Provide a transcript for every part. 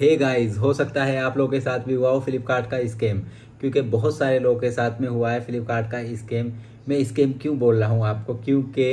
hey guys हो सकता है आप लोगों के साथ भी हुआ हो फ्लिपकार्ट का स्कैम क्योंकि बहुत सारे लोगों के साथ में हुआ है फ्लिपकार्ट का स्कैम मैं स्कैम क्यों बोल रहा हूँ आपको क्योंकि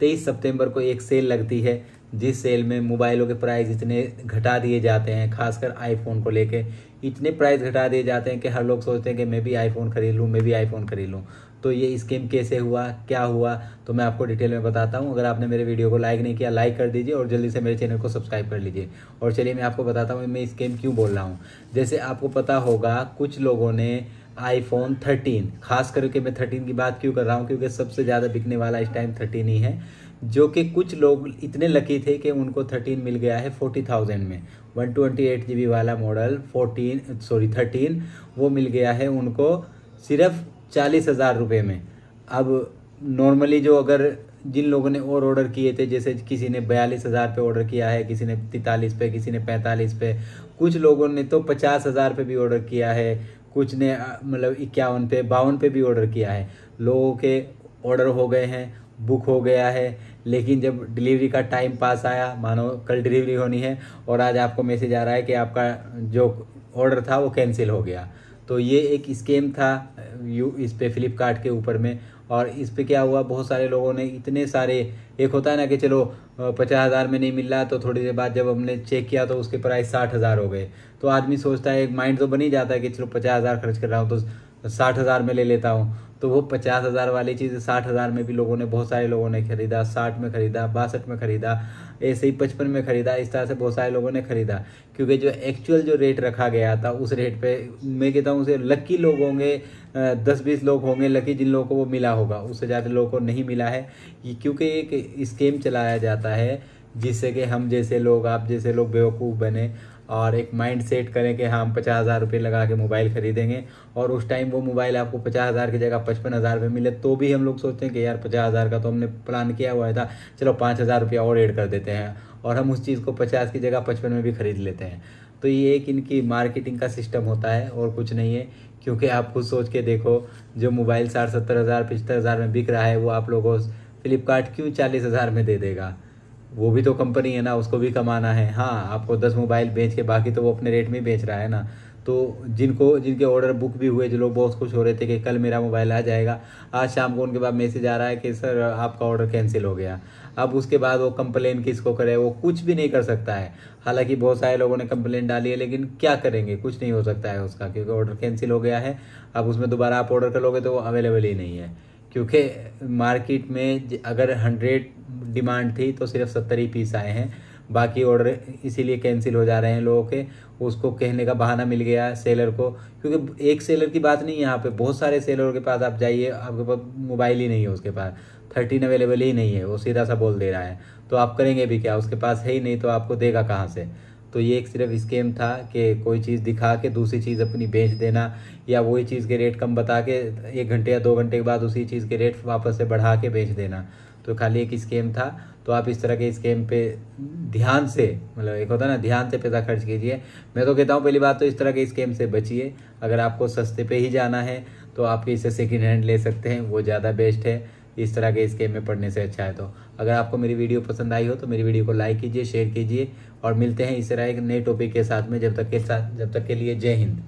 तेईस सितंबर को एक सेल लगती है जिस सेल में मोबाइलों के प्राइस इतने घटा दिए जाते हैं खासकर आईफोन को लेके इतने प्राइस घटा दिए जाते हैं कि हर लोग सोचते हैं कि मैं भी आईफोन खरीद लूँ मैं भी आईफोन खरीद लूँ तो ये स्कीम कैसे हुआ क्या हुआ तो मैं आपको डिटेल में बताता हूँ अगर आपने मेरे वीडियो को लाइक नहीं किया लाइक कर दीजिए और जल्दी से मेरे चैनल को सब्सक्राइब कर लीजिए और चलिए मैं आपको बताता हूँ मैं स्कीम क्यों बोल रहा हूँ जैसे आपको पता होगा कुछ लोगों ने आईफोन 13 खास करके मैं 13 की बात क्यों कर रहा हूँ क्योंकि सबसे ज़्यादा बिकने वाला इस टाइम 13 ही है जो कि कुछ लोग इतने लकी थे कि उनको थर्टीन मिल गया है फोर्टी थाउजेंड में वन ट्वेंटी एट जी वाला मॉडल फोर्टीन सॉरी थर्टीन वो मिल गया है उनको सिर्फ चालीस हज़ार रुपये में अब नॉर्मली जो अगर जिन लोगों ने और ऑर्डर किए थे जैसे किसी ने बयालीस हज़ार पे ऑर्डर किया है किसी ने तैतालीस पे किसी ने पैंतालीस पे कुछ लोगों ने तो पचास हज़ार पे भी ऑर्डर किया है कुछ ने मतलब इक्यावन पे बावन पे भी ऑर्डर किया है लोगों के ऑर्डर हो गए हैं बुक हो गया है लेकिन जब डिलीवरी का टाइम पास आया मानो कल डिलीवरी होनी है और आज आपको मैसेज आ रहा है कि आपका जो ऑर्डर था वो कैंसिल हो गया तो ये एक स्केम था यू इस पर फ्लिपकार्ट के ऊपर में और इस पर क्या हुआ बहुत सारे लोगों ने इतने सारे एक होता है ना कि चलो पचास हज़ार में नहीं मिल रहा तो थोड़ी देर बाद जब हमने चेक किया तो उसके प्राइस साठ हज़ार हो गए तो आदमी सोचता है एक माइंड तो बन ही जाता है कि चलो पचास हज़ार खर्च कर रहा हूँ तो साठ हज़ार में ले लेता हूँ तो वो पचास हज़ार वाली चीज़ साठ हज़ार में भी लोगों ने बहुत सारे लोगों ने खरीदा साठ में खरीदा बासठ में खरीदा ऐसे ही पचपन में खरीदा इस तरह से बहुत सारे लोगों ने खरीदा क्योंकि जो एक्चुअल जो रेट रखा गया था उस रेट पे मैं कहता हूँ उसे लक्की लोग होंगे दस बीस लोग होंगे लकी जिन लोगों को वो मिला होगा उससे ज़्यादा लोगों को नहीं मिला है क्योंकि एक स्कीम चलाया जाता है जिससे कि हम जैसे लोग आप जैसे लोग बेवकूफ़ बने और एक माइंड सेट करें कि हाँ, हम पचास हज़ार रुपये लगा के मोबाइल ख़रीदेंगे और उस टाइम वो मोबाइल आपको पचास हज़ार की जगह पचपन हज़ार में मिले तो भी हम लोग सोचते हैं कि यार पचास हज़ार का तो हमने प्लान किया हुआ था चलो पाँच हज़ार रुपया और एड कर देते हैं और हम उस चीज़ को पचास की जगह पचपन में भी ख़रीद लेते हैं तो ये एक इनकी मार्केटिंग का सिस्टम होता है और कुछ नहीं है क्योंकि आप खुद सोच के देखो जो मोबाइल साठ सत्तर हज़ार पचहत्तर हज़ार में बिक रहा है वो आप लोगों फ्लिपकार्ट क्यों चालीस हज़ार में दे देगा वो भी तो कंपनी है ना उसको भी कमाना है हाँ आपको दस मोबाइल बेच के बाकी तो वो अपने रेट में बेच रहा है ना तो जिनको जिनके ऑर्डर बुक भी हुए जो लोग बहुत खुश हो रहे थे कि कल मेरा मोबाइल आ जाएगा आज शाम को उनके पास मैसेज आ रहा है कि सर आपका ऑर्डर कैंसिल हो गया अब उसके बाद वो कंप्लेन किसको करे वो कुछ भी नहीं कर सकता है हालांकि बहुत सारे लोगों ने कंप्लेन डाली है लेकिन क्या करेंगे कुछ नहीं हो सकता है उसका क्योंकि ऑर्डर कैंसिल हो गया है अब उसमें दोबारा आप ऑर्डर करोगे तो वो अवेलेबल ही नहीं है क्योंकि मार्केट में अगर हंड्रेड डिमांड थी तो सिर्फ सत्तर ही पीस आए हैं बाकी ऑर्डर इसीलिए कैंसिल हो जा रहे हैं लोगों के उसको कहने का बहाना मिल गया सेलर को क्योंकि एक सेलर की बात नहीं है यहाँ पे बहुत सारे सेलर के पास आप जाइए आपके पास मोबाइल ही नहीं है उसके पास थर्टीन अवेलेबल ही नहीं है वो सीधा सा बोल दे रहा है तो आप करेंगे भी क्या उसके पास है ही नहीं तो आपको देगा कहाँ से तो ये एक सिर्फ स्केम था कि कोई चीज़ दिखा के दूसरी चीज़ अपनी बेच देना या वही चीज़ के रेट कम बता के एक घंटे या दो घंटे के बाद उसी चीज़ के रेट वापस से बढ़ा के बेच देना तो खाली एक स्केम था तो आप इस तरह के स्केम पे ध्यान से मतलब एक होता है ना ध्यान से पैसा खर्च कीजिए मैं तो कहता हूँ पहली बात तो इस तरह के स्केम से बचिए अगर आपको सस्ते पे ही जाना है तो आप इसे सेकेंड हैंड ले सकते हैं वो ज़्यादा बेस्ट है इस तरह के स्केम में पढ़ने से अच्छा है तो अगर आपको मेरी वीडियो पसंद आई हो तो मेरी वीडियो को लाइक कीजिए शेयर कीजिए और मिलते हैं इस तरह एक नए टॉपिक के साथ में जब तक के साथ जब तक के लिए जय हिंद